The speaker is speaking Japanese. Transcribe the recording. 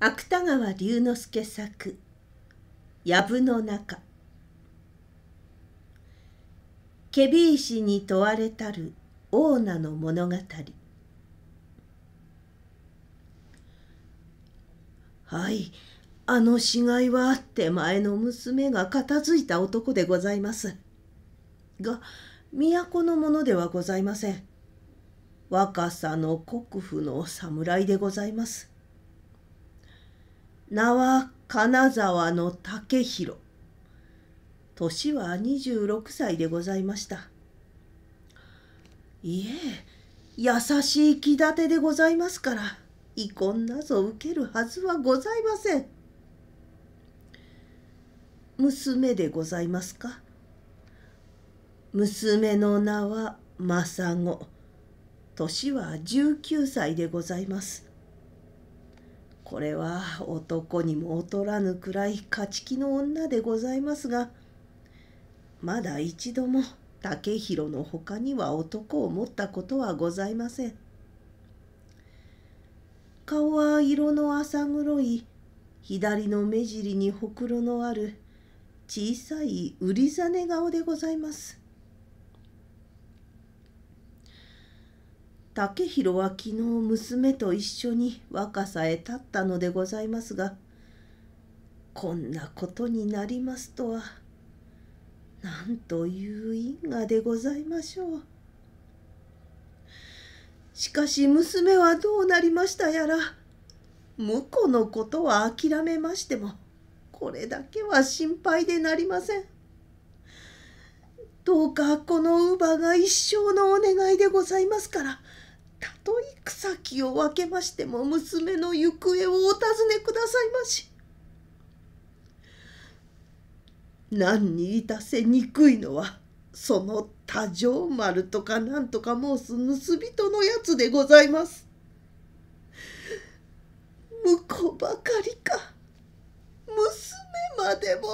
芥川龍之介作「藪の中」ケビー氏に問われたるオーナの物語はいあの死骸は手前の娘が片付いた男でございますが都のものではございません若さの国府の侍でございます名は金沢の武宏年は26歳でございました。いえ、優しい気立てでございますから、遺恨なぞ受けるはずはございません。娘でございますか娘の名は政子。年は19歳でございます。これは男にも劣らぬくらい勝ち気の女でございますがまだ一度も竹広の他には男を持ったことはございません顔は色の浅黒い左の目尻にほくろのある小さい売りざね顔でございます竹弘は昨日娘と一緒に若さへ立ったのでございますがこんなことになりますとはなんという因果でございましょう。しかし娘はどうなりましたやら婿のことは諦めましてもこれだけは心配でなりません。どうかこの乳母が一生のお願いでございますからたとえ草を分けましても娘の行方をお尋ねくださいまし。何にいたせにくいのはその多情丸とかなんとか申す盗人のやつでございます。婿ばかりか娘までも。